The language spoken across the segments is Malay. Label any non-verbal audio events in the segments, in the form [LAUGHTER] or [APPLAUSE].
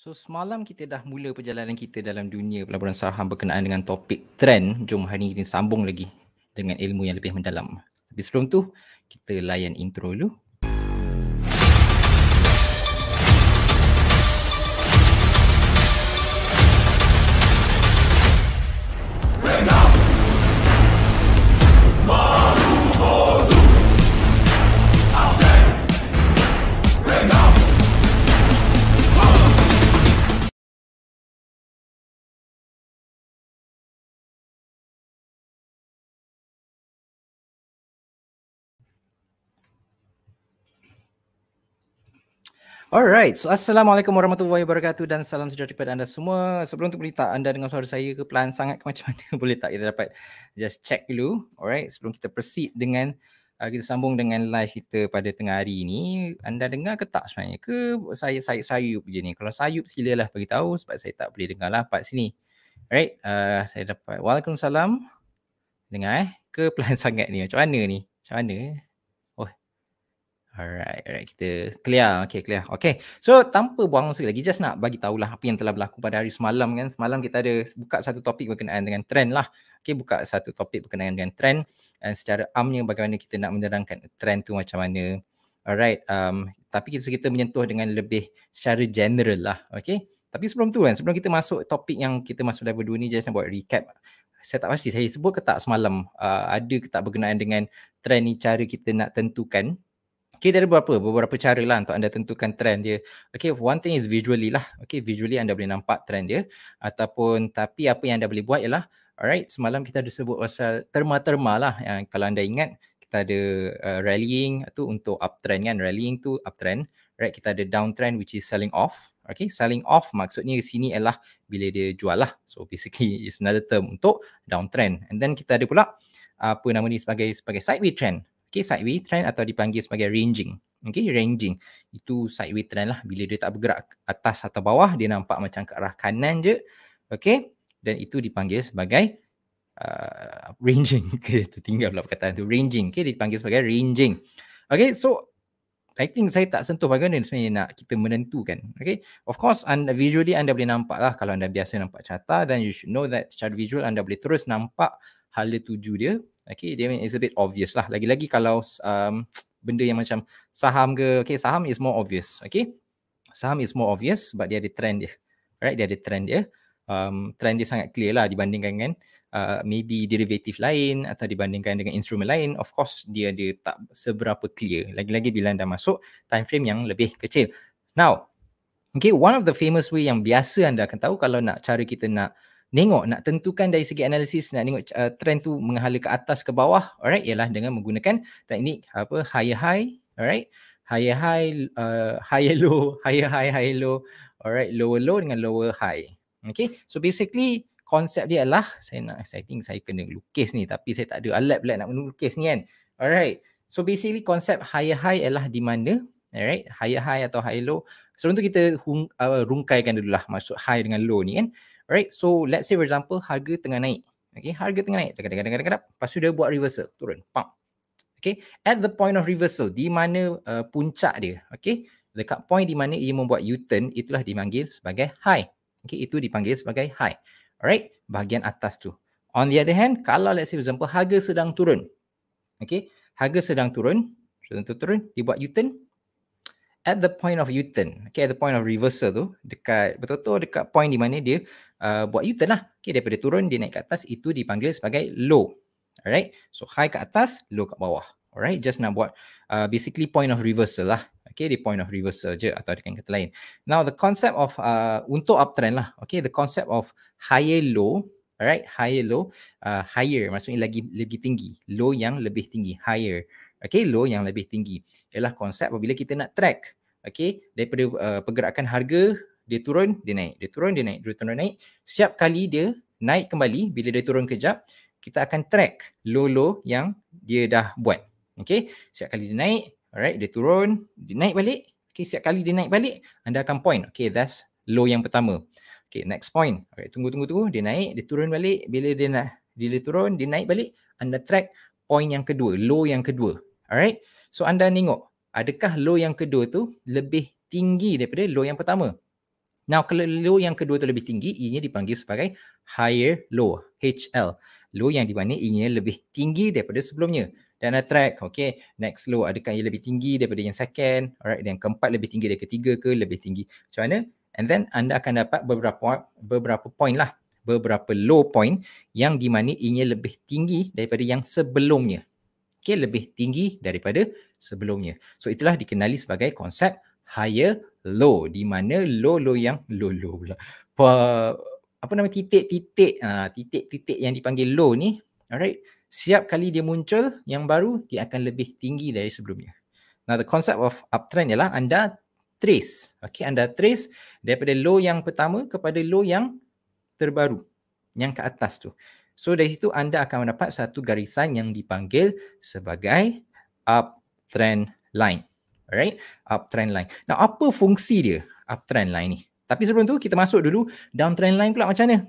So semalam kita dah mula perjalanan kita dalam dunia pelaburan saham berkenaan dengan topik trend. Jom hari ini sambung lagi dengan ilmu yang lebih mendalam. Tapi sebelum tu, kita layan intro dulu. Alright, so Assalamualaikum warahmatullahi wabarakatuh dan salam sejahtera kepada anda semua. Sebelum untuk berita anda dengan suara saya ke pelan sangat ke [LAUGHS] macam mana boleh tak kita dapat just check dulu. Alright, sebelum kita proceed dengan uh, kita sambung dengan live kita pada tengah hari ini, anda dengar ke tak sebenarnya ke saya sayup sayup je ni. Kalau sayup silalah bagi tahu sebab saya tak boleh dengar lah part sini. Alright, uh, saya dapat Waalaikumsalam. Dengar eh, ke pelan [LAUGHS] sangat ni macam mana ni? Macam mana eh? Alright, alright kita clear. Okay, clear. Okay. So tanpa buang masa lagi just nak bagi tahulah apa yang telah berlaku pada hari semalam kan. Semalam kita ada buka satu topik berkenaan dengan trend lah. Okay, buka satu topik berkenaan dengan trend dan secara amnya bagaimana kita nak menerangkan trend tu macam mana. Alright, um tapi kita kita menyentuh dengan lebih secara general lah. Okay. Tapi sebelum tu kan, sebelum kita masuk topik yang kita masuk level 2 ni just nak buat recap. Saya tak pasti saya sebut ke tak semalam uh, ada ke tak berkenaan dengan trend ni cara kita nak tentukan Okay, dari beberapa, beberapa cara lah untuk anda tentukan trend dia. Okay, one thing is visually lah. Okay, visually anda boleh nampak trend dia. Ataupun, tapi apa yang anda boleh buat ialah, alright, semalam kita ada sebut pasal terma-terma lah. Yang kalau anda ingat, kita ada uh, rallying tu untuk uptrend kan. Rallying tu uptrend. Right, kita ada downtrend which is selling off. Okay, selling off maksudnya di sini ialah bila dia jual lah. So, basically is another term untuk downtrend. And then kita ada pula apa nama ni sebagai sebagai sideway trend. Okay, sideway trend atau dipanggil sebagai ranging. Okay, ranging. Itu sideway trend lah. Bila dia tak bergerak atas atau bawah, dia nampak macam ke arah kanan je. Okay, dan itu dipanggil sebagai uh, ranging. [LAUGHS] Okay, tu tinggal pula perkataan tu. Ranging. Okay, dipanggil sebagai ranging. Okay, so I think saya tak sentuh bagaimana sebenarnya nak kita menentukan. Okay, of course anda, visually anda boleh nampak lah kalau anda biasa nampak carta then you should know that secara visual anda boleh terus nampak hala tuju dia Okay, dia mean it's a bit obvious lah. Lagi-lagi kalau um, [TSK] benda yang macam saham ke, okay, saham is more obvious. Okay, saham is more obvious but dia ada trend dia. right? dia ada trend dia. Um, trend dia sangat clear lah dibandingkan dengan uh, maybe derivative lain atau dibandingkan dengan instrumen lain. Of course, dia ada tak seberapa clear. Lagi-lagi bila anda masuk time frame yang lebih kecil. Now, okay, one of the famous way yang biasa anda akan tahu kalau nak cara kita nak Nengok nak tentukan dari segi analisis nak tengok uh, trend tu menghala ke atas ke bawah alright ialah dengan menggunakan teknik apa higher high alright higher high uh, higher low [LAUGHS] higher high higher low alright lower low dengan lower high okay so basically konsep dia adalah saya nak saya think saya kena lukis ni tapi saya tak ada alat pula nak melukis ni kan alright so basically konsep higher high ialah di mana Alright, high high atau high low. Sebelum tu kita hung, uh, rungkaikan dulu lah maksud high dengan low ni kan. Alright, so let's say for example harga tengah naik. Okay, harga tengah naik. Dekat, dekat, dekat, dekat, Lepas tu dia buat reversal. Turun. Pump. Okay, at the point of reversal, di mana uh, puncak dia. Okay, dekat point di mana ia membuat U-turn, itulah dimanggil sebagai high. Okay, itu dipanggil sebagai high. Alright, bahagian atas tu. On the other hand, kalau let's say for example harga sedang turun. Okay, harga sedang turun. Sedang turun, dia buat U-turn at the point of U-turn, okay, at the point of reversal tu, dekat betul-betul dekat point di mana dia uh, buat U-turn lah. Okay, daripada turun dia naik ke atas, itu dipanggil sebagai low. Alright, so high ke atas, low ke bawah. Alright, just nak buat uh, basically point of reversal lah. Okay, the point of reversal je atau dengan kata lain. Now, the concept of uh, untuk uptrend lah. Okay, the concept of higher low, alright, higher low, uh, higher maksudnya lagi lebih tinggi. Low yang lebih tinggi, higher. Okay, low yang lebih tinggi ialah konsep apabila kita nak track okay, daripada uh, pergerakan harga dia turun, dia naik, dia turun, dia naik, dia turun, naik. Setiap kali dia naik kembali, bila dia turun kejap, kita akan track low-low yang dia dah buat. Okay, setiap kali dia naik, alright, dia turun, dia naik balik. Okay, setiap kali dia naik balik, anda akan point. Okay, that's low yang pertama. Okay, next point. Alright, tunggu, tunggu, tunggu. Dia naik, dia turun balik. Bila dia naik, dia turun, dia naik balik. Anda track point yang kedua, low yang kedua. Alright. So anda tengok adakah low yang kedua tu lebih tinggi daripada low yang pertama. Now kalau low yang kedua tu lebih tinggi ini dipanggil sebagai higher low HL. Low yang di mana ianya lebih tinggi daripada sebelumnya. Dan ada track, okay. Next low, adakah ia e lebih tinggi daripada yang second? Alright, yang keempat lebih tinggi daripada ketiga ke? Lebih tinggi. Macam mana? And then anda akan dapat beberapa beberapa point lah. Beberapa low point yang di mana ianya lebih tinggi daripada yang sebelumnya sikit lebih tinggi daripada sebelumnya. So itulah dikenali sebagai konsep higher low di mana low low yang [LAUGHS] low low pula. Pa, apa nama titik-titik ha, titik-titik yang dipanggil low ni alright siap kali dia muncul yang baru dia akan lebih tinggi dari sebelumnya. Now the concept of uptrend ialah anda trace. Okay, anda trace daripada low yang pertama kepada low yang terbaru. Yang ke atas tu. So dari situ anda akan mendapat satu garisan yang dipanggil sebagai uptrend line. Alright, uptrend line. Nah, apa fungsi dia uptrend line ni? Tapi sebelum tu kita masuk dulu downtrend line pula macam mana?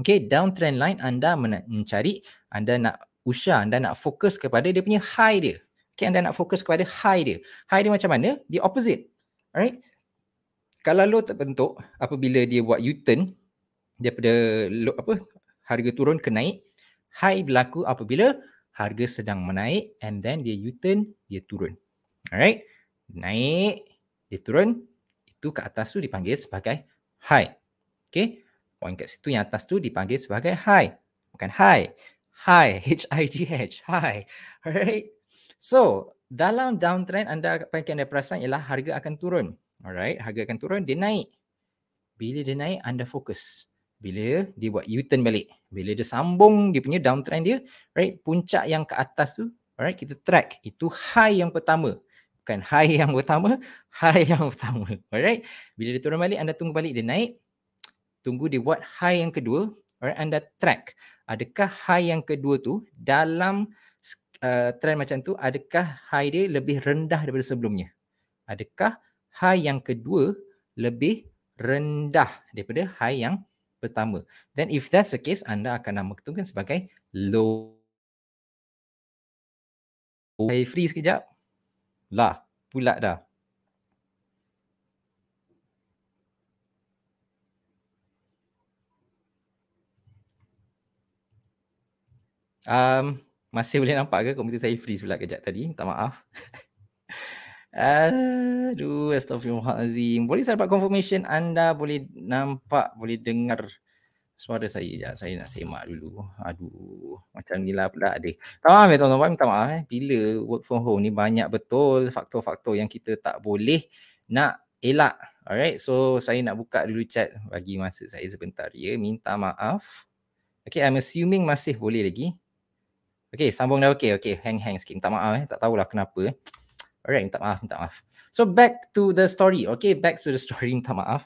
Okay, downtrend line anda mencari, anda nak usha, anda nak fokus kepada dia punya high dia. Okay, anda nak fokus kepada high dia. High dia macam mana? Di opposite. Alright. Kalau low terbentuk apabila dia buat U-turn daripada low, apa harga turun ke naik. High berlaku apabila harga sedang menaik and then dia U-turn, dia turun. Alright. Naik, dia turun. Itu ke atas tu dipanggil sebagai high. Okay. Poin kat situ yang atas tu dipanggil sebagai high. Bukan high. High. H-I-G-H. High. Alright. So, dalam downtrend anda akan anda perasan ialah harga akan turun. Alright. Harga akan turun, dia naik. Bila dia naik, anda fokus bila dia buat U-turn balik. Bila dia sambung dia punya downtrend dia, right? Puncak yang ke atas tu, alright, kita track. Itu high yang pertama. Bukan high yang pertama, high yang pertama. Alright? Bila dia turun balik, anda tunggu balik dia naik. Tunggu dia buat high yang kedua. Alright, anda track. Adakah high yang kedua tu dalam uh, trend macam tu, adakah high dia lebih rendah daripada sebelumnya? Adakah high yang kedua lebih rendah daripada high yang pertama. Then if that's the case, anda akan nama ketumkan sebagai low. Saya freeze sekejap. Lah, pula dah. Um, masih boleh nampak ke komputer saya freeze pula kejap tadi. Minta maaf. [LAUGHS] Aduh, Astaghfirullahaladzim. Boleh saya dapat confirmation anda boleh nampak, boleh dengar suara saya je. Saya nak semak dulu. Aduh, macam ni lah pula adik. Tak maaf ya tuan-tuan, minta maaf eh. Bila work from home ni banyak betul faktor-faktor yang kita tak boleh nak elak. Alright, so saya nak buka dulu chat bagi masa saya sebentar ya. Minta maaf. Okay, I'm assuming masih boleh lagi. Okay, sambung dah okay. Okay, hang-hang sikit. Minta maaf eh. Tak tahulah kenapa eh. Alright, minta maaf, minta maaf. So back to the story, okay? Back to the [LAUGHS] story, minta maaf.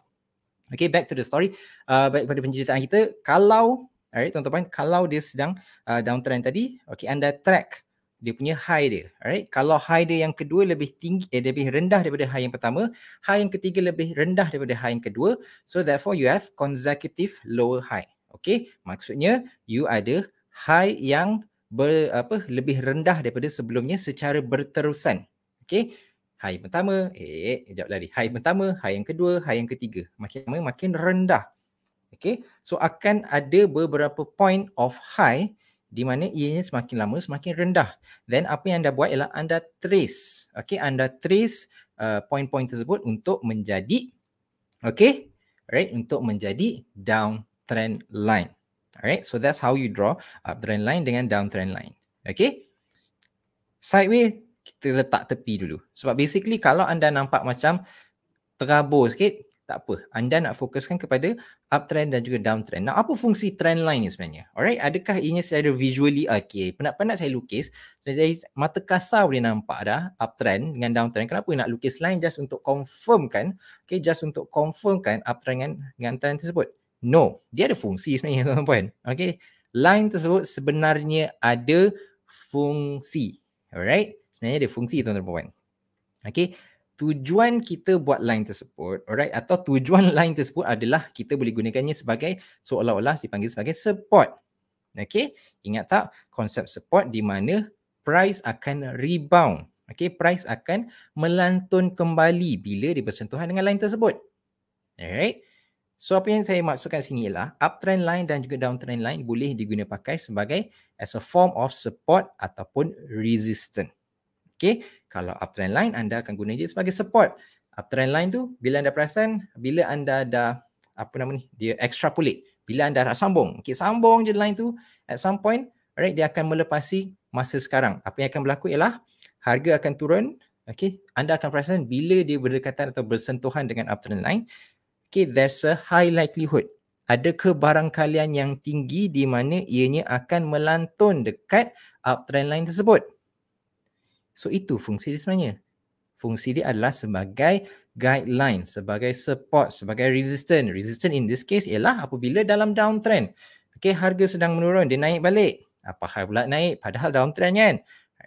Okay, back to the story. Uh, baik pada penceritaan kita, kalau, alright, tuan-tuan, kalau dia sedang uh, downtrend tadi, okay, anda track dia punya high dia, alright? Kalau high dia yang kedua lebih tinggi, eh, lebih rendah daripada high yang pertama, high yang ketiga lebih rendah daripada high yang kedua, so therefore you have consecutive lower high. Okay, maksudnya you ada high yang ber, apa, lebih rendah daripada sebelumnya secara berterusan. Okay. High pertama, eh, eh, sekejap lari. High pertama, high yang kedua, high yang ketiga. Makin lama, makin rendah. Okay. So, akan ada beberapa point of high di mana ianya semakin lama, semakin rendah. Then, apa yang anda buat ialah anda trace. Okay. Anda trace uh, point-point tersebut untuk menjadi, okay. Alright. Untuk menjadi downtrend line. Alright. So, that's how you draw uptrend line dengan downtrend line. Okay. Sideways kita letak tepi dulu. Sebab basically kalau anda nampak macam terabur sikit, tak apa. Anda nak fokuskan kepada uptrend dan juga downtrend. Nah, apa fungsi trend line ni sebenarnya? Alright, adakah ini saya ada visually okay? Penat-penat saya lukis. Jadi mata kasar boleh nampak dah uptrend dengan downtrend. Kenapa nak lukis line just untuk confirmkan? Okay, just untuk confirmkan uptrend dengan, dengan trend tersebut. No, dia ada fungsi sebenarnya [LAUGHS] tuan-tuan. Okay, line tersebut sebenarnya ada fungsi. Alright, sebenarnya dia fungsi tuan-tuan puan-puan. Okay, tujuan kita buat line tersebut, alright, atau tujuan [LAUGHS] line tersebut adalah kita boleh gunakannya sebagai seolah-olah dipanggil sebagai support. Okay, ingat tak konsep support di mana price akan rebound. Okay, price akan melantun kembali bila dipersentuhan dengan line tersebut. Alright, So apa yang saya maksudkan sini ialah uptrend line dan juga downtrend line boleh digunakan pakai sebagai as a form of support ataupun resistance. Okay, kalau uptrend line anda akan guna dia sebagai support. Uptrend line tu bila anda perasan, bila anda dah apa nama ni, dia extrapolate. Bila anda nak sambung. Okay, sambung je line tu at some point, alright, dia akan melepasi masa sekarang. Apa yang akan berlaku ialah harga akan turun. Okay, anda akan perasan bila dia berdekatan atau bersentuhan dengan uptrend line. Okay, there's a high likelihood ada kebarangkalian yang tinggi di mana ianya akan melantun dekat uptrend line tersebut. So itu fungsi dia sebenarnya. Fungsi dia adalah sebagai guideline, sebagai support, sebagai resistance. Resistance in this case ialah apabila dalam downtrend. Okay, harga sedang menurun, dia naik balik. Apa hal pula naik? Padahal downtrend kan?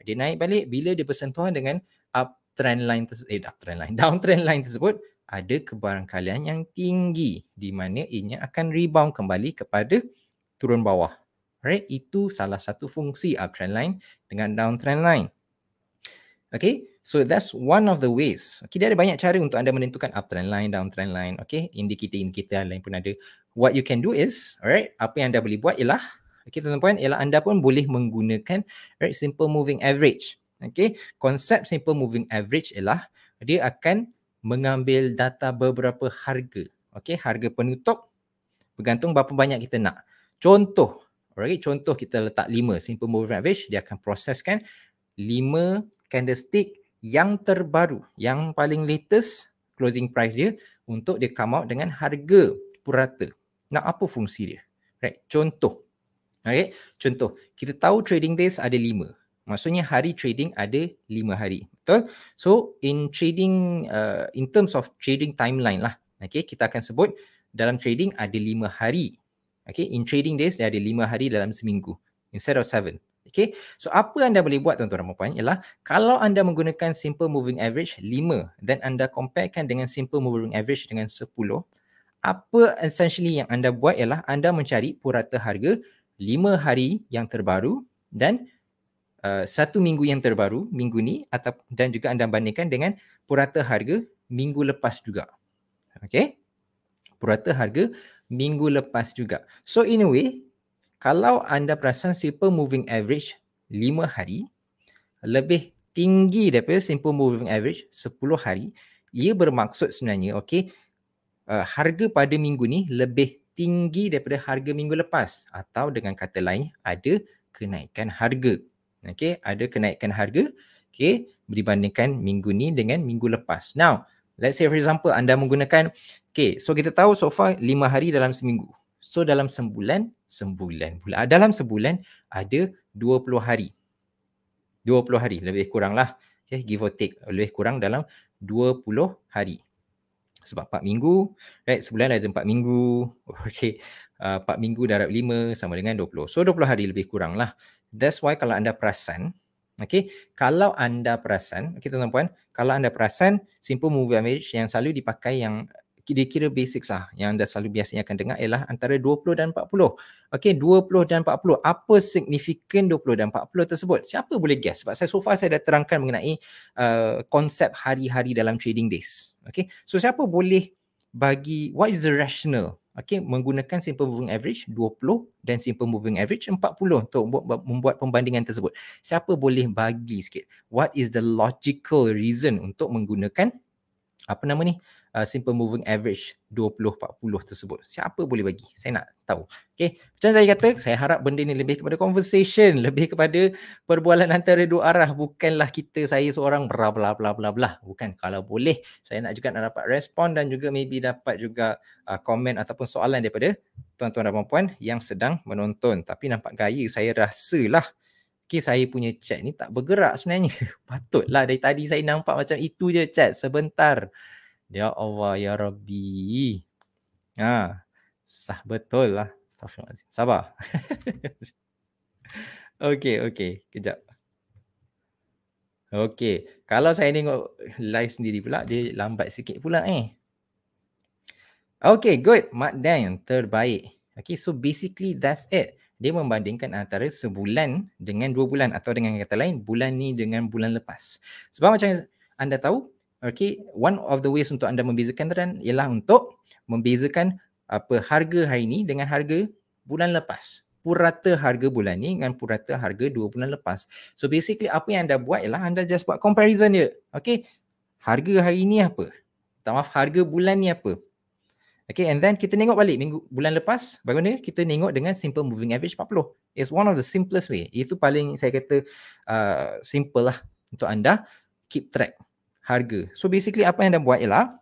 Dia naik balik bila dia bersentuhan dengan uptrend line, tersebut, eh uptrend line, [LAUGHS] downtrend line tersebut ada kebarangkalian yang tinggi di mana ianya akan rebound kembali kepada turun bawah. Right? Itu salah satu fungsi uptrend line dengan downtrend line. Okay, so that's one of the ways. Okay, dia ada banyak cara untuk anda menentukan uptrend line, downtrend line. Okay, indikator-indikator lain pun ada. What you can do is, alright, apa yang anda boleh buat ialah, okay, tuan-tuan ialah anda pun boleh menggunakan right, simple moving average. Okay, konsep simple moving average ialah dia akan mengambil data beberapa harga. Okay, harga penutup bergantung berapa banyak kita nak. Contoh, alright, contoh kita letak 5 simple moving average, dia akan proseskan lima candlestick yang terbaru, yang paling latest closing price dia untuk dia come out dengan harga purata. Nak apa fungsi dia? Right. Contoh. okay? Contoh, kita tahu trading days ada lima. Maksudnya hari trading ada lima hari. Betul? So in trading, uh, in terms of trading timeline lah. Okay, kita akan sebut dalam trading ada lima hari. Okay, in trading days dia ada lima hari dalam seminggu. Instead of seven. Okay. So apa anda boleh buat tuan-tuan dan puan-puan ialah kalau anda menggunakan simple moving average 5 then anda comparekan dengan simple moving average dengan 10 apa essentially yang anda buat ialah anda mencari purata harga 5 hari yang terbaru dan uh, satu uh, minggu yang terbaru minggu ni atau dan juga anda bandingkan dengan purata harga minggu lepas juga. Okay. Purata harga minggu lepas juga. So in a way, kalau anda perasan simple moving average 5 hari lebih tinggi daripada simple moving average 10 hari ia bermaksud sebenarnya okay, uh, eh, harga pada minggu ni lebih tinggi daripada harga minggu lepas atau dengan kata lain ada kenaikan harga okay, ada kenaikan harga okay, berbandingkan minggu ni dengan minggu lepas now let's say for example anda menggunakan okay, so kita tahu so far 5 hari dalam seminggu So dalam sebulan, sebulan pula. Ah, dalam sebulan ada 20 hari. 20 hari lebih kurang lah. Okay, give or take. Lebih kurang dalam 20 hari. Sebab 4 minggu. Right, sebulan ada 4 minggu. [LAUGHS] Okay. Uh, ah, 4 minggu darab 5 sama dengan 20. So 20 hari lebih kurang lah. That's why kalau anda perasan. Okay. Kalau anda perasan. Okay tuan-tuan. Kalau anda perasan. Simple movie average yang selalu dipakai yang dia kira basics lah yang anda selalu biasanya akan dengar ialah antara 20 dan 40. Okay, 20 dan 40. Apa signifikan 20 dan 40 tersebut? Siapa boleh guess? Sebab saya so far saya dah terangkan mengenai uh, konsep hari-hari dalam trading days. Okey, so siapa boleh bagi, what is the rational? Okey, menggunakan simple moving average 20 dan simple moving average 40 untuk membuat, membuat pembandingan tersebut. Siapa boleh bagi sikit? What is the logical reason untuk menggunakan apa nama ni? uh, simple moving average 20-40 tersebut. Siapa boleh bagi? Saya nak tahu. Okay. Macam saya kata, saya harap benda ni lebih kepada conversation, [LAUGHS] lebih kepada perbualan antara dua arah. Bukanlah kita, saya seorang bla bla bla bla bla. Bukan. Kalau boleh, saya nak juga nak dapat respon dan juga maybe dapat juga uh, komen ataupun soalan daripada tuan-tuan dan puan-puan yang sedang menonton. Tapi nampak gaya saya rasalah Okay, saya punya chat ni tak bergerak sebenarnya. [LAUGHS] Patutlah dari tadi saya nampak macam itu je chat sebentar. Ya Allah ya Rabbi. Ha, sah betul lah. Sabar. [LAUGHS] Okay, okay, Kejap. Okay, Kalau saya tengok live sendiri pula dia lambat sikit pula eh. okay, good. Mark yang terbaik. Okay, so basically that's it. Dia membandingkan antara sebulan dengan dua bulan atau dengan kata lain bulan ni dengan bulan lepas. Sebab macam anda tahu Okay, one of the ways untuk anda membezakan trend ialah untuk membezakan apa harga hari ini dengan harga bulan lepas. Purata harga bulan ni dengan purata harga dua bulan lepas. So basically apa yang anda buat ialah anda just buat comparison dia. Okay, harga hari ini apa? Tak maaf, harga bulan ni apa? Okay, and then kita tengok balik minggu bulan lepas bagaimana kita tengok dengan simple moving average 40. It's one of the simplest way. Itu paling saya kata uh, simple lah untuk anda keep track harga. So basically apa yang anda buat ialah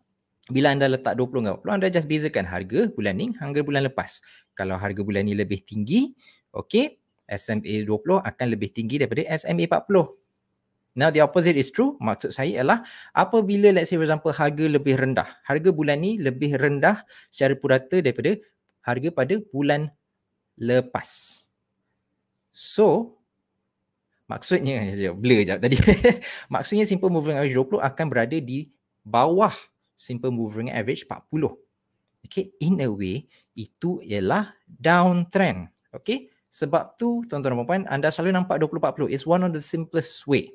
bila anda letak 20 dengan 40, anda just bezakan harga bulan ni hingga bulan lepas. Kalau harga bulan ni lebih tinggi, okay, SMA 20 akan lebih tinggi daripada SMA 40. Now the opposite is true. Maksud saya ialah apabila let's say for example harga lebih rendah. Harga bulan ni lebih rendah secara purata daripada harga pada bulan lepas. So maksudnya [LAUGHS] blur jap tadi [LAUGHS] maksudnya simple moving average 20 akan berada di bawah simple moving average 40 okay in a way itu ialah downtrend okay sebab tu tuan-tuan dan puan anda selalu nampak 20-40 It's one of the simplest way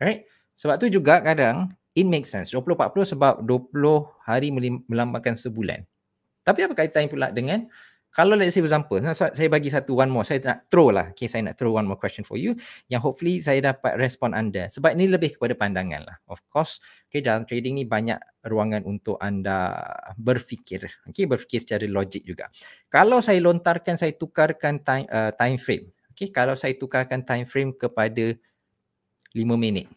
alright sebab tu juga kadang it makes sense 20-40 sebab 20 hari melambangkan sebulan tapi apa kaitan pula dengan kalau let's say for example, so saya bagi satu one more, saya nak throw lah. Okay, saya nak throw one more question for you yang hopefully saya dapat respon anda. Sebab ini lebih kepada pandangan lah. Of course, okay, dalam trading ni banyak ruangan untuk anda berfikir. Okay, berfikir secara logik juga. Kalau saya lontarkan, saya tukarkan time, uh, time frame. Okay, kalau saya tukarkan time frame kepada 5 minit.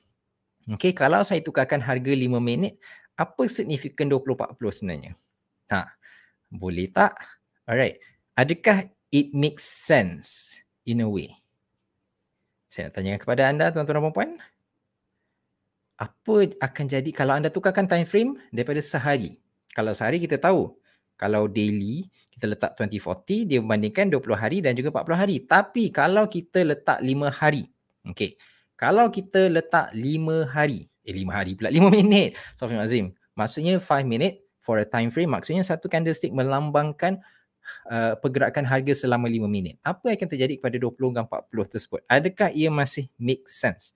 Okay, kalau saya tukarkan harga 5 minit, apa signifikan 2040 sebenarnya? Ha, boleh tak? Alright. Adakah it makes sense in a way? Saya nak tanya kepada anda tuan-tuan dan puan-puan. Apa akan jadi kalau anda tukarkan time frame daripada sehari? Kalau sehari kita tahu. Kalau daily kita letak 2040 dia membandingkan 20 hari dan juga 40 hari. Tapi kalau kita letak 5 hari. Okay. Kalau kita letak 5 hari. Eh 5 hari pula 5 [LAUGHS] minit. Sofim Azim. Maksudnya 5 minit for a time frame. Maksudnya satu candlestick melambangkan uh, pergerakan harga selama 5 minit. Apa yang akan terjadi kepada 20 dan 40 tersebut? Adakah ia masih make sense?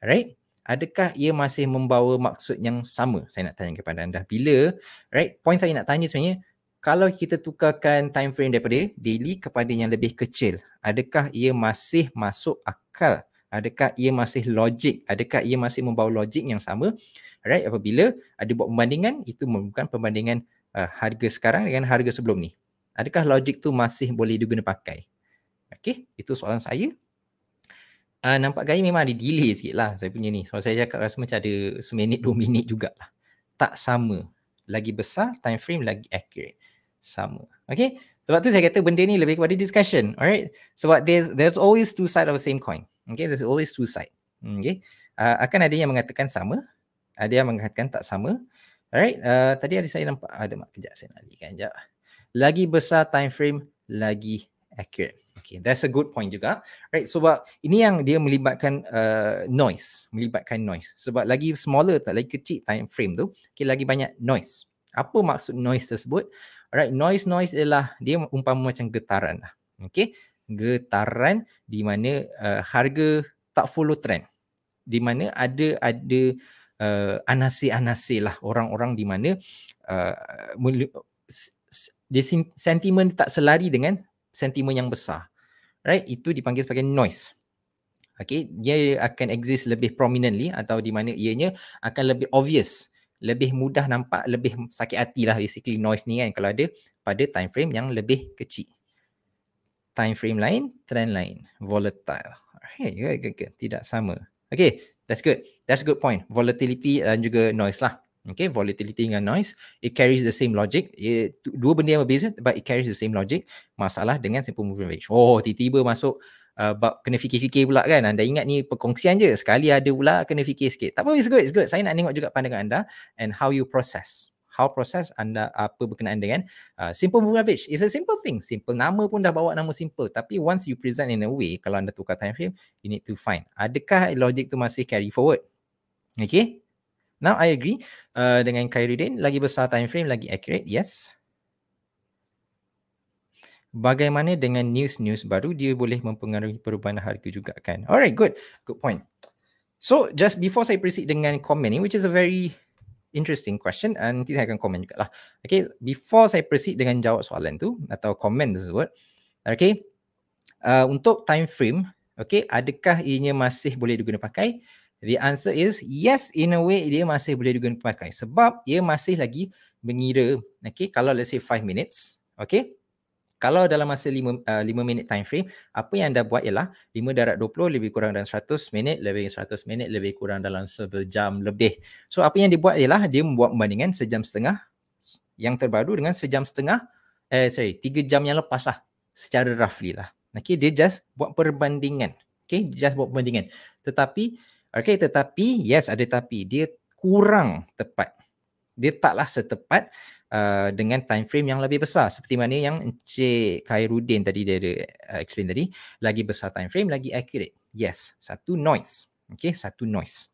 Right? Adakah ia masih membawa maksud yang sama? Saya nak tanya kepada anda bila, right? Point saya nak tanya sebenarnya kalau kita tukarkan time frame daripada daily kepada yang lebih kecil, adakah ia masih masuk akal? Adakah ia masih logik? Adakah ia masih membawa logik yang sama? Right? Apabila ada buat pembandingan, itu merupakan pembandingan uh, harga sekarang dengan harga sebelum ni. Adakah logik tu masih boleh diguna pakai? Okey, itu soalan saya. Uh, nampak gaya memang ada delay sikit lah saya punya ni. Soalan saya cakap rasa macam ada seminit, dua minit jugalah. Tak sama. Lagi besar, time frame lagi accurate. Sama. Okey, sebab tu saya kata benda ni lebih kepada discussion. Alright, sebab there's, there's always two side of the same coin. Okey, there's always two side. Hmm, okey, uh, akan ada yang mengatakan sama. Ada yang mengatakan tak sama. Alright, uh, tadi ada saya nampak. Ada mak, kejap saya nak alihkan sekejap lagi besar time frame, lagi accurate. Okay, that's a good point juga. Right, so sebab ini yang dia melibatkan uh, noise, melibatkan noise. Sebab lagi smaller tak, lagi kecil time frame tu, okay, lagi banyak noise. Apa maksud noise tersebut? Alright, noise-noise ialah dia umpama macam getaran lah. Okay, getaran di mana uh, harga tak follow trend. Di mana ada ada uh, anasi-anasi lah orang-orang di mana uh, dia sentimen tak selari dengan sentimen yang besar. Right? Itu dipanggil sebagai noise. Okay, dia akan exist lebih prominently atau di mana ianya akan lebih obvious, lebih mudah nampak, lebih sakit hati lah basically noise ni kan kalau ada pada time frame yang lebih kecil. Time frame lain, trend lain, volatile. Hey, good, good, good. Tidak sama. Okay, that's good. That's a good point. Volatility dan juga noise lah. Okay, volatility dengan noise, it carries the same logic. It, dua benda yang berbeza but it carries the same logic. Masalah dengan simple moving average. Oh, tiba-tiba masuk uh, kena fikir-fikir pula kan. Anda ingat ni perkongsian je. Sekali ada pula kena fikir sikit. Tak apa, it's good, it's good. Saya nak tengok juga pandangan anda and how you process. How process anda, apa berkenaan dengan uh, simple moving average. It's a simple thing. Simple, nama pun dah bawa nama simple. Tapi once you present in a way, kalau anda tukar time frame, you need to find. Adakah logic tu masih carry forward? Okay, Now I agree uh, dengan Khairi Lagi besar time frame, lagi accurate. Yes. Bagaimana dengan news-news baru dia boleh mempengaruhi perubahan harga juga kan? Alright, good. Good point. So, just before saya proceed dengan komen ni, which is a very interesting question. And uh, nanti saya akan komen juga lah. Okay, before saya proceed dengan jawab soalan tu atau komen this word. Okay, uh, untuk time frame, okay, adakah ianya masih boleh digunakan pakai? The answer is yes in a way dia masih boleh juga dipakai sebab dia masih lagi mengira okay kalau let's say 5 minutes okay kalau dalam masa 5 lima, uh, lima minit time frame, apa yang anda buat ialah 5 darat 20 lebih kurang dalam 100 minit, lebih 100 minit lebih kurang dalam 1 jam lebih. So apa yang dibuat ialah dia membuat perbandingan sejam setengah yang terbaru dengan sejam setengah, eh sorry, 3 jam yang lepas lah secara roughly lah. Okay, dia just buat perbandingan. Okay, just buat perbandingan. Tetapi Okay, tetapi yes ada tapi dia kurang tepat. Dia taklah setepat uh, dengan time frame yang lebih besar seperti mana yang Encik Khairuddin tadi dia ada uh, explain tadi lagi besar time frame lagi accurate. Yes, satu noise. Okay, satu noise.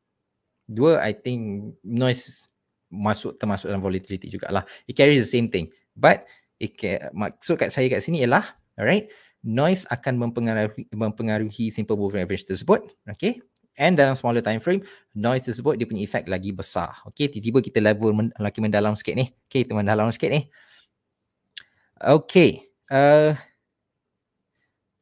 Dua, I think noise masuk termasuk dalam volatility jugalah. It carries the same thing. But it maksud kat saya kat sini ialah, alright, noise akan mempengaruhi, mempengaruhi simple moving average tersebut. Okay, and dalam smaller time frame noise tersebut dia punya efek lagi besar okey tiba-tiba kita level men- lagi mendalam sikit ni okey kita mendalam sikit ni okey uh,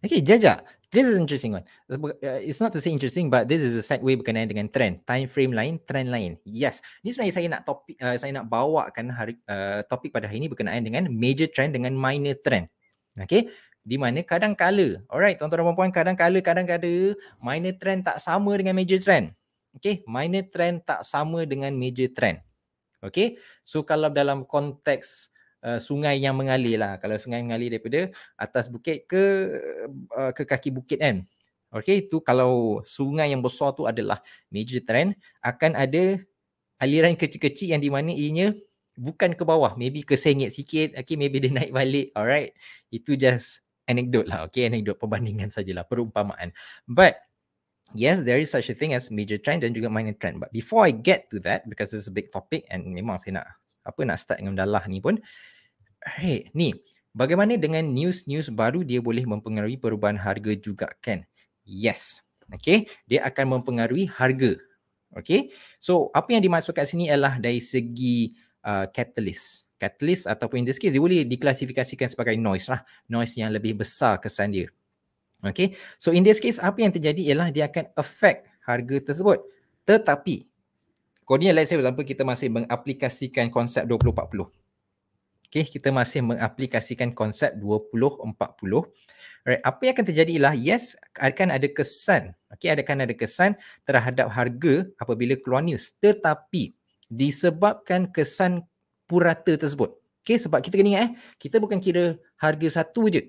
okey jaja this is interesting one uh, it's not to say interesting but this is a segue berkenaan dengan trend time frame lain trend lain yes ini sebenarnya saya nak topik uh, saya nak bawakan hari uh, topik pada hari ini berkenaan dengan major trend dengan minor trend Okay, di mana kadang kala alright tuan-tuan dan puan-puan kadang kala kadang kala minor trend tak sama dengan major trend okey minor trend tak sama dengan major trend okey so kalau dalam konteks uh, sungai yang mengalir lah kalau sungai mengalir daripada atas bukit ke uh, ke kaki bukit kan Okay, itu kalau sungai yang besar tu adalah major trend akan ada aliran kecil-kecil yang di mana ianya bukan ke bawah maybe ke sengit sikit okay maybe dia [LAUGHS] naik balik alright itu just anecdote lah okay anecdote perbandingan [LAUGHS] sajalah perumpamaan but Yes, there is such a thing as major trend dan juga minor trend. But before I get to that, because this is a big topic and memang saya nak apa nak start dengan dalah ni pun. Hey, ni, bagaimana dengan news-news baru dia boleh mempengaruhi perubahan harga juga kan? Yes. Okay, dia akan mempengaruhi harga. Okay, so apa yang dimaksud sini ialah dari segi uh, catalyst catalyst ataupun in this case dia boleh diklasifikasikan sebagai noise lah noise yang lebih besar kesan dia okay so in this case apa yang terjadi ialah dia akan affect harga tersebut tetapi kodnya ni say for example kita masih mengaplikasikan konsep 2040 okay kita masih mengaplikasikan konsep 2040 Alright, apa yang akan terjadi ialah yes akan ada kesan. Okay, akan ada kesan terhadap harga apabila keluar news. Tetapi disebabkan kesan purata tersebut. Okay, sebab kita kena ingat eh, kita bukan kira harga satu je.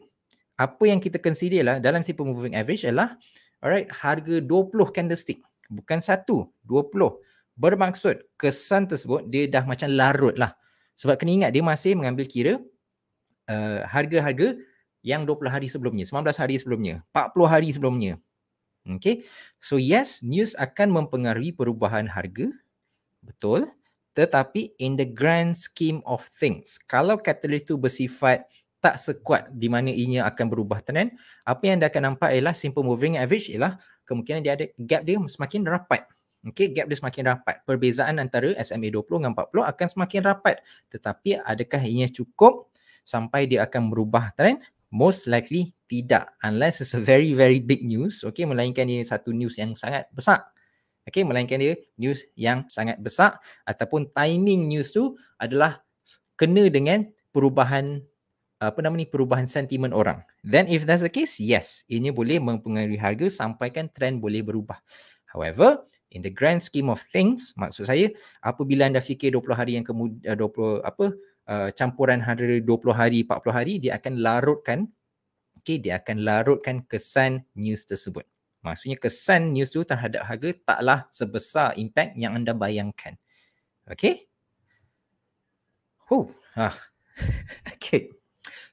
Apa yang kita consider lah dalam simple moving average adalah alright, harga 20 candlestick. Bukan satu, 20. Bermaksud kesan tersebut dia dah macam larut lah. Sebab kena ingat dia masih mengambil kira uh, harga-harga yang 20 hari sebelumnya, 19 hari sebelumnya, 40 hari sebelumnya. Okay, so yes, news akan mempengaruhi perubahan harga. Betul. Tetapi in the grand scheme of things, kalau katalis tu bersifat tak sekuat di mana ianya akan berubah trend, kan, apa yang anda akan nampak ialah simple moving average ialah kemungkinan dia ada gap dia semakin rapat. Okay, gap dia semakin rapat. Perbezaan antara SMA 20 dengan 40 akan semakin rapat. Tetapi adakah ianya cukup sampai dia akan berubah trend? Kan? Most likely tidak. Unless it's a very very big news. Okay, melainkan ini satu news yang sangat besar. Okay, melainkan dia news yang sangat besar ataupun timing news tu adalah kena dengan perubahan apa nama ni perubahan sentimen orang. Then if that's the case, yes, ini boleh mempengaruhi harga sampai kan trend boleh berubah. However, in the grand scheme of things, maksud saya apabila anda fikir 20 hari yang kemudian eh, 20 apa uh, campuran 120 hari 40 hari dia akan larutkan okay, dia akan larutkan kesan news tersebut. Maksudnya kesan news tu terhadap harga taklah sebesar impact yang anda bayangkan. Okay? Huh. Ah. [LAUGHS] okay.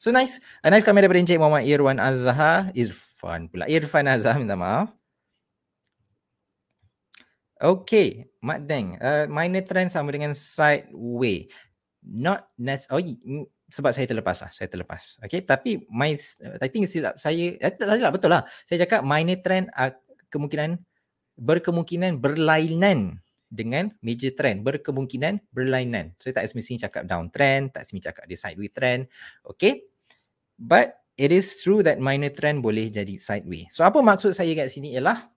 So nice. A ah, nice comment daripada Encik Muhammad Irwan Azhar. Irfan pula. Irfan Azhar minta maaf. Okay. Mak Deng. Uh, minor trend sama dengan sideway. Not nas- Oh, sebab saya terlepas lah, saya terlepas. Okay, tapi my, I think silap saya, eh, tak silap, betul lah. Saya cakap minor trend uh, kemungkinan, berkemungkinan berlainan dengan major trend. Berkemungkinan berlainan. So, tak semestinya cakap downtrend, tak semestinya cakap dia sideway trend. Okay, but it is true that minor trend boleh jadi sideway. So, apa maksud saya kat sini ialah,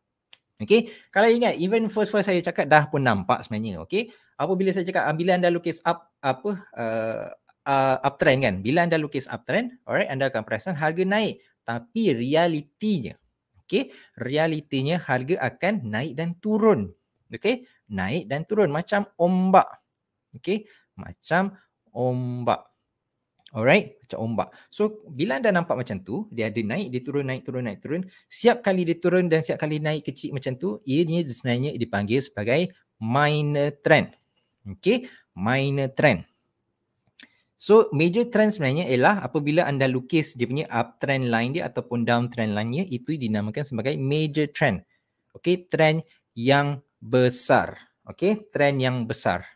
Okay, kalau ingat even first first saya cakap dah pun nampak sebenarnya. Okay, apabila saya cakap ah, bila anda lukis up apa uh, uh, uptrend kan. Bila anda lukis uptrend, alright, anda akan perasan harga naik. Tapi realitinya, okay, realitinya harga akan naik dan turun. Okay, naik dan turun macam ombak. Okay, macam ombak. Alright, macam ombak. So, bila anda nampak macam tu, dia ada naik, dia turun, naik, turun, naik, turun. Siap kali dia turun dan siap kali naik kecil macam tu, ianya sebenarnya dipanggil sebagai minor trend. Okay, minor trend. So major trend sebenarnya ialah apabila anda lukis dia punya uptrend line dia ataupun downtrend line dia itu dinamakan sebagai major trend. Okay, trend yang besar. Okay, trend yang besar.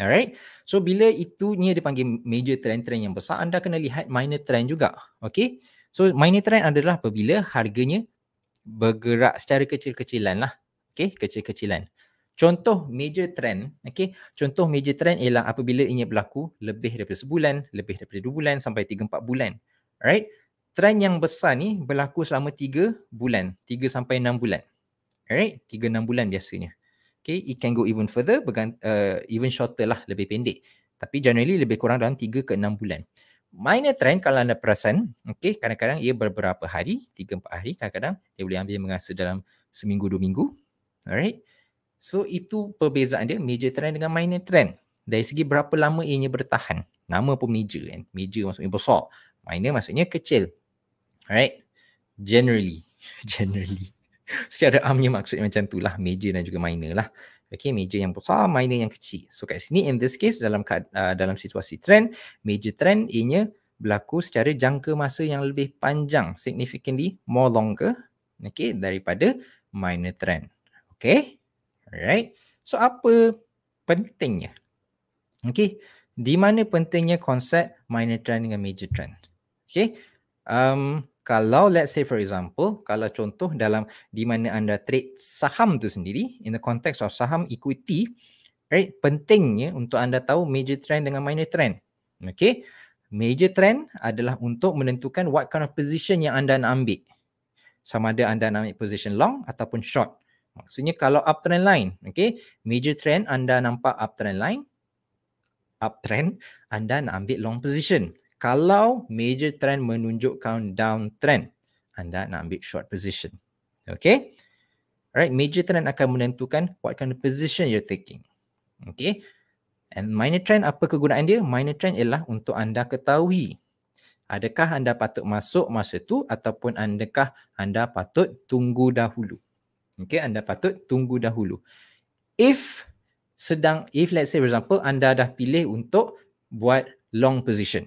Alright. So bila itunya dipanggil major trend, trend yang besar, anda kena lihat minor trend juga. Okay. So minor trend adalah apabila harganya bergerak secara kecil-kecilan lah. Okay, kecil-kecilan. Contoh major trend, okay? contoh major trend ialah apabila ini berlaku lebih daripada sebulan, lebih daripada dua bulan sampai tiga empat bulan. Alright? Trend yang besar ni berlaku selama tiga bulan, tiga sampai enam bulan. Alright? Tiga enam bulan biasanya. Okay, it can go even further, uh, even shorter lah, lebih pendek. Tapi generally lebih kurang dalam tiga ke enam bulan. Minor trend kalau anda perasan, okay, kadang-kadang ia beberapa hari, tiga empat hari, kadang-kadang dia boleh ambil mengasa dalam seminggu dua minggu. Alright? So itu perbezaan dia major trend dengan minor trend. Dari segi berapa lama ianya bertahan. Nama pun major kan. Major maksudnya besar. Minor maksudnya kecil. Alright. Generally. [LAUGHS] Generally. Secara amnya maksudnya macam tu lah. Major dan juga minor lah. Okay, major yang besar, minor yang kecil. So kat sini, in this case, dalam uh, dalam situasi trend, major trend ianya berlaku secara jangka masa yang lebih panjang. Significantly, more longer okay, daripada minor trend. Okay. Alright. So apa pentingnya? Okay. Di mana pentingnya konsep minor trend dengan major trend? Okay. Um, kalau let's say for example, kalau contoh dalam di mana anda trade saham tu sendiri in the context of saham equity, right, pentingnya untuk anda tahu major trend dengan minor trend. Okay. Major trend adalah untuk menentukan what kind of position yang anda nak ambil. Sama ada anda nak ambil position long ataupun short. Maksudnya kalau uptrend line, okay, major trend anda nampak uptrend line, uptrend anda nak ambil long position. Kalau major trend menunjukkan downtrend, anda nak ambil short position. Okay. Alright, major trend akan menentukan what kind of position you're taking. Okay. And minor trend, apa kegunaan dia? Minor trend ialah untuk anda ketahui adakah anda patut masuk masa tu ataupun adakah anda patut tunggu dahulu. Okay, anda patut tunggu dahulu. If sedang, if let's say for example, anda dah pilih untuk buat long position.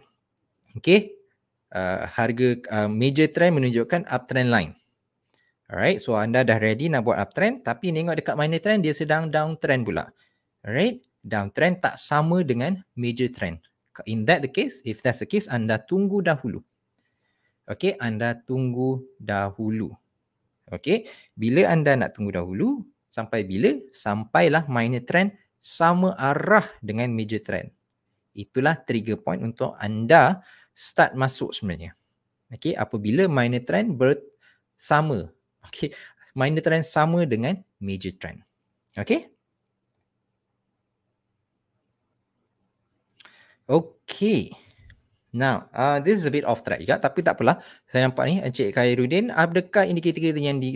Okay, uh, harga uh, major trend menunjukkan uptrend line. Alright, so anda dah ready nak buat uptrend tapi tengok dekat minor trend dia sedang downtrend pula. Alright, downtrend tak sama dengan major trend. In that the case, if that's the case, anda tunggu dahulu. Okay, anda tunggu dahulu. Okay, bila anda nak tunggu dahulu, sampai bila? Sampailah minor trend sama arah dengan major trend. Itulah trigger point untuk anda start masuk sebenarnya. Okay, apabila minor trend bersama. Okay, minor trend sama dengan major trend. Okay. Okay. Now, uh, this is a bit off track juga tapi tak apalah. Saya nampak ni Encik Khairuddin, adakah indikator-indikator yang di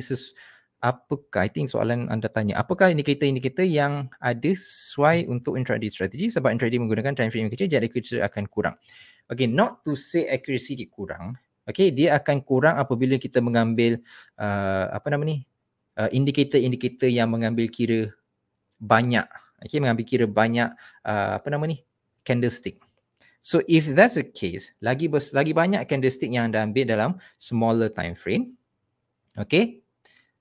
apakah, I think soalan anda tanya, apakah indikator-indikator yang ada sesuai untuk intraday strategy sebab intraday menggunakan time frame yang kecil, jadi accuracy akan kurang. Okay, not to say accuracy dia kurang. Okay, dia akan kurang apabila kita mengambil uh, apa nama ni, uh, indikator-indikator yang mengambil kira banyak, okay, mengambil kira banyak uh, apa nama ni, candlestick. So if that's the case, lagi lagi banyak candlestick yang anda ambil dalam smaller time frame. Okay.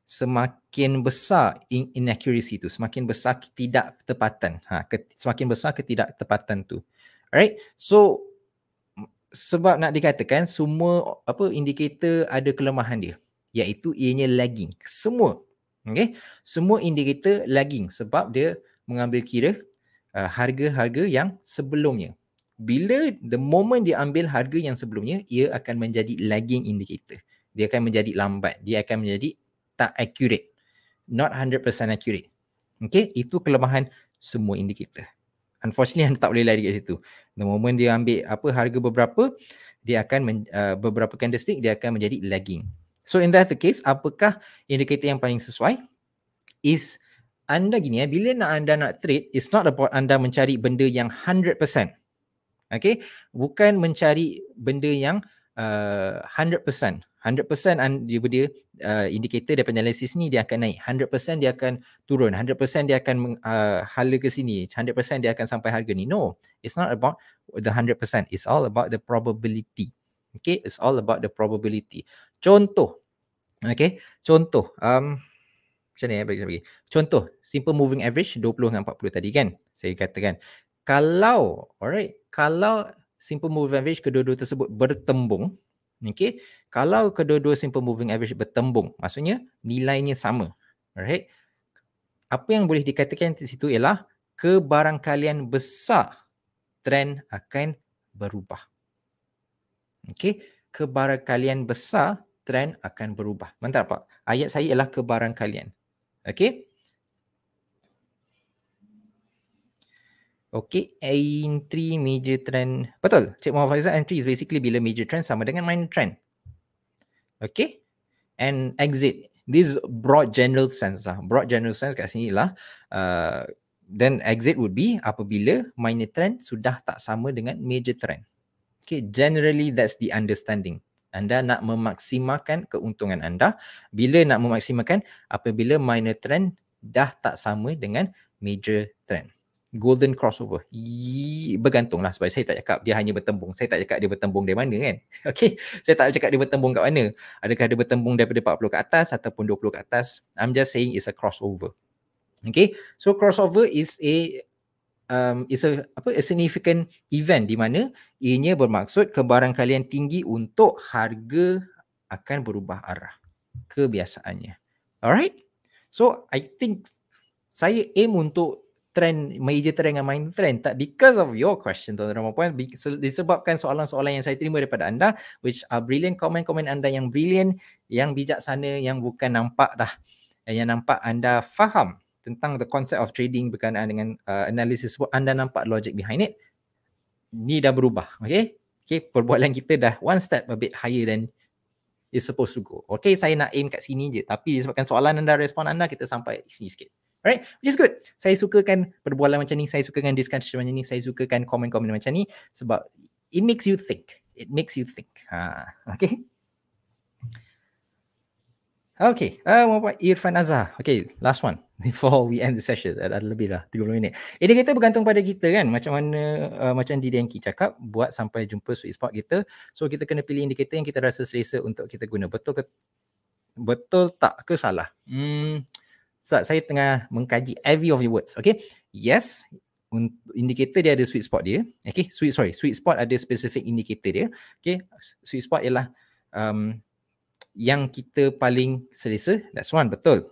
Semakin besar in- inaccuracy tu, semakin besar ketidaktepatan. Ha, ke- semakin besar ketidak tepatan tu. Alright. So sebab nak dikatakan semua apa indikator ada kelemahan dia iaitu ianya lagging semua okay? semua indikator lagging sebab dia mengambil kira uh, harga-harga yang sebelumnya bila the moment dia ambil harga yang sebelumnya ia akan menjadi lagging indicator dia akan menjadi lambat dia akan menjadi tak accurate not 100% accurate Okay, itu kelemahan semua indicator unfortunately anda [LAUGHS] tak boleh lari kat situ the moment dia ambil apa harga beberapa dia akan men, uh, beberapa candlestick dia akan menjadi lagging so in that the case apakah indicator yang paling sesuai is anda gini ya bila nak anda nak trade it's not about anda mencari benda yang 100% Okay, bukan mencari benda yang uh, 100%. 100% daripada uh, indikator daripada analisis ni dia akan naik. 100% dia akan turun. 100% dia akan uh, hala ke sini. 100% dia akan sampai harga ni. No, it's not about the 100%. It's all about the probability. Okay, it's all about the probability. Contoh, okay, contoh. Um, macam ni eh? bagi-bagi. Contoh, simple moving average 20 dengan 40 tadi kan. Saya katakan, kalau alright kalau simple moving average kedua-dua tersebut bertembung okey kalau kedua-dua simple moving average bertembung maksudnya nilainya sama alright apa yang boleh dikatakan di situ ialah kebarangkalian besar trend akan berubah okey kebarangkalian besar trend akan berubah mantap pak ayat saya ialah kebarangkalian okey Okay, entry major trend. Betul. Cik Muhammad Faizal, entry is basically bila major trend sama dengan minor trend. Okay. And exit. This broad general sense lah. Broad general sense kat sini lah. Uh, then exit would be apabila minor trend sudah tak sama dengan major trend. Okay, generally that's the understanding. Anda nak memaksimakan keuntungan anda. Bila nak memaksimalkan? Apabila minor trend dah tak sama dengan major trend golden crossover. Ye, bergantung lah sebab saya tak cakap dia hanya bertembung. Saya tak cakap dia bertembung dari mana kan. [LAUGHS] Okay. Saya tak cakap dia bertembung kat mana. Adakah dia bertembung daripada 40 ke atas ataupun 20 ke atas. I'm just saying it's a crossover. Okay. So crossover is a um, is a, apa, a significant event di mana ianya bermaksud kebarang kalian tinggi untuk harga akan berubah arah kebiasaannya. Alright. So I think saya aim untuk trend major trend dengan minor trend tak because of your question tuan-tuan dan puan disebabkan soalan-soalan yang saya terima daripada anda which are brilliant komen-komen anda yang brilliant yang bijaksana yang bukan nampak dah eh, yang nampak anda faham tentang the concept of trading berkenaan dengan uh, analisis sebab anda nampak logic behind it ni dah berubah okay okay perbualan kita dah one step a bit higher than is supposed to go okay saya nak aim kat sini je tapi disebabkan soalan anda respon anda kita sampai sini sikit Alright, which is good. Saya sukakan perbualan macam ni, saya sukakan discussion macam ni, saya sukakan komen-komen macam ni sebab it makes you think. It makes you think. Ha, okay. Okay, uh, what Irfan Azhar. Okay, last one [LAUGHS] before we end the session. Ada lebih lah 30 minit. Eh, Ini kita bergantung pada kita kan. Macam mana, uh, macam di Denki cakap, buat sampai jumpa sweet spot kita. So, kita kena pilih indikator yang kita rasa selesa untuk kita guna. Betul ke? Betul tak ke salah? Hmm, So saya tengah mengkaji every of your words. Okay. Yes. Indikator dia ada sweet spot dia. Okay. Sweet, sorry. Sweet spot ada specific indikator dia. Okay. Sweet spot ialah um, yang kita paling selesa. That's one. Betul.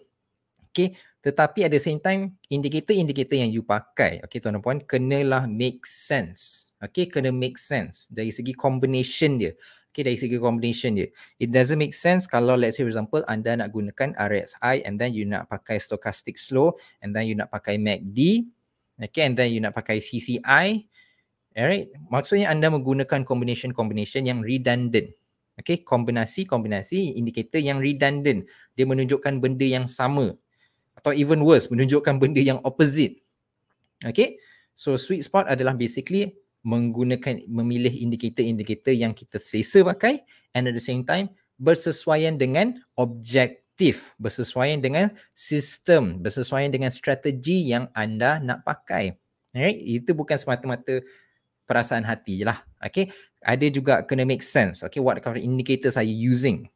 Okay. Tetapi at the same time, indikator-indikator yang you pakai, okay tuan tuan puan, kenalah make sense. Okay, kena make sense dari segi combination dia. Okay, dari segi combination dia. It doesn't make sense kalau let's say for example anda nak gunakan RSI and then you nak pakai stochastic slow and then you nak pakai MACD. Okay, and then you nak pakai CCI. Alright, maksudnya anda menggunakan combination-combination yang redundant. Okay, kombinasi-kombinasi indikator yang redundant. Dia menunjukkan benda yang sama. Atau even worse, menunjukkan benda yang opposite. Okay, so sweet spot adalah basically menggunakan memilih indikator-indikator yang kita selesa pakai and at the same time bersesuaian dengan objektif, bersesuaian dengan sistem, bersesuaian dengan strategi yang anda nak pakai. Alright, itu bukan semata-mata perasaan hati lah. Okay, ada juga kena make sense. Okay, what kind of indicators are you using?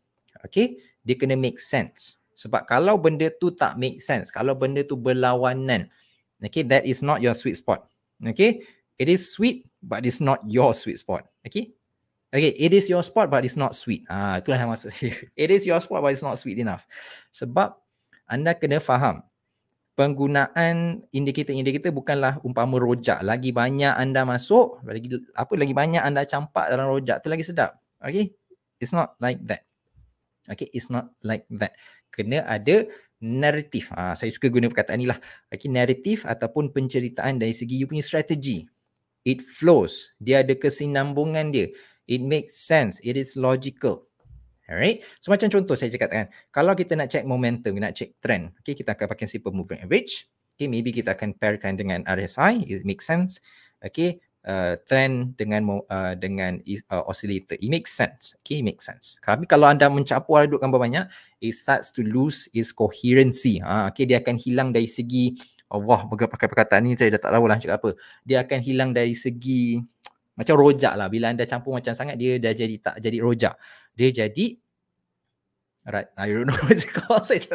Okay, dia kena make sense. Sebab kalau benda tu tak make sense, kalau benda tu berlawanan, okay, that is not your sweet spot. Okay, It is sweet but it's not your sweet spot. Okay? Okay, it is your spot but it's not sweet. Ah, tu lah yang maksud. [LAUGHS] it is your spot but it's not sweet enough. Sebab anda kena faham penggunaan indikator-indikator bukanlah umpama rojak. Lagi banyak anda masuk, lagi apa lagi banyak anda campak dalam rojak tu lagi sedap. Okay? It's not like that. Okay, it's not like that. Kena ada narrative. Ah, saya suka guna perkataan ni lah. Okay, narrative ataupun penceritaan dari segi you punya strategi. It flows. Dia ada kesinambungan dia. It makes sense. It is logical. Alright. So macam contoh saya cakap kan. Kalau kita nak check momentum, nak check trend. Okay, kita akan pakai simple moving average. Okay, maybe kita akan pairkan dengan RSI. It makes sense. Okay. Uh, trend dengan uh, dengan uh, oscillator. It makes sense. Okay, it makes sense. Tapi kalau anda mencapur adukkan banyak, it starts to lose its coherency. Ha, okay, dia akan hilang dari segi Allah pakai perkataan ni saya dah tak tahu lah cakap apa. Dia akan hilang dari segi [TSK] macam rojak lah. Bila anda campur macam sangat dia dah jadi tak jadi rojak. Dia jadi right. I don't know [LAUGHS] what you call it.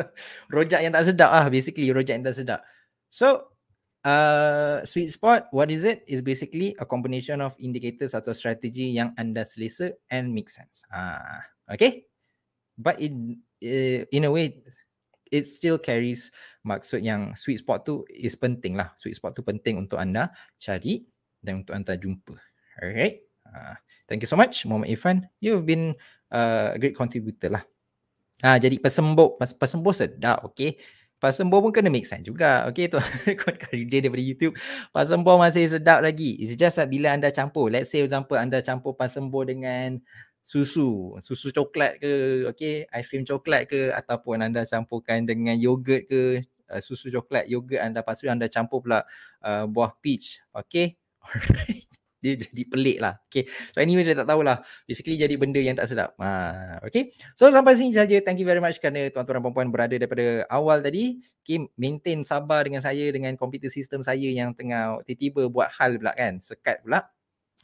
Rojak yang tak sedap Ah, Basically rojak yang tak sedap. So uh, sweet spot what is it? Is basically a combination of indicators atau strategi yang anda selesa and make sense. Ah, okay. But in, uh, in a way it still carries maksud yang sweet spot tu is penting lah. Sweet spot tu penting untuk anda cari dan untuk anda jumpa. Alright. Uh, thank you so much Muhammad Irfan. You've been uh, a great contributor lah. Ha, jadi pesembuh, pes, sedap okay. Pasembuh pun kena make sense juga. Okay Itu Kuat kali dia daripada YouTube. Pasembuh masih sedap lagi. It's just bila anda campur. Let's say example anda campur pasembuh dengan susu, susu coklat ke, okey, aiskrim coklat ke ataupun anda campurkan dengan yogurt ke, uh, susu coklat, yogurt anda pasu anda campur pula uh, buah peach, okey. [LAUGHS] dia jadi pelik lah. Okay. So anyway saya tak tahulah. Basically jadi benda yang tak sedap. Ha, okay. So sampai sini saja. Thank you very much kerana tuan-tuan dan puan-puan berada daripada awal tadi. Okay. Maintain sabar dengan saya dengan komputer sistem saya yang tengah tiba-tiba buat hal pula kan. Sekat pula.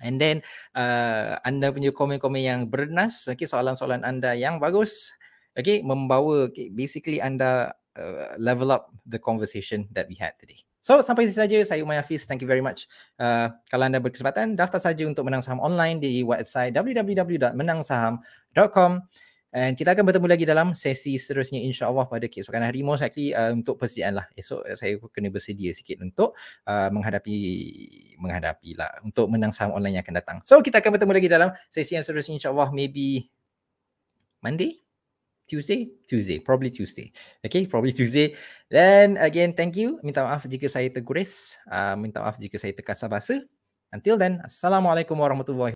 And then uh, anda punya komen-komen yang bernas, okay, soalan-soalan anda yang bagus, okay, membawa okay, basically anda uh, level up the conversation that we had today. So sampai sini saja saya Umay Hafiz. Thank you very much. Uh, kalau anda berkesempatan, daftar saja untuk menang saham online di website www.menangsaham.com. And kita akan bertemu lagi dalam sesi seterusnya insyaAllah pada keesokan hari. Most likely uh, untuk persediaan lah. Esok uh, saya kena bersedia sikit untuk uh, menghadapi, menghadapi lah. Untuk menang saham online yang akan datang. So kita akan bertemu lagi dalam sesi yang seterusnya insyaAllah. Maybe Monday? Tuesday? Tuesday. Probably Tuesday. Okay, probably Tuesday. Then again, thank you. Minta maaf jika saya terguris. Uh, minta maaf jika saya terkasar bahasa. Until then, Assalamualaikum warahmatullahi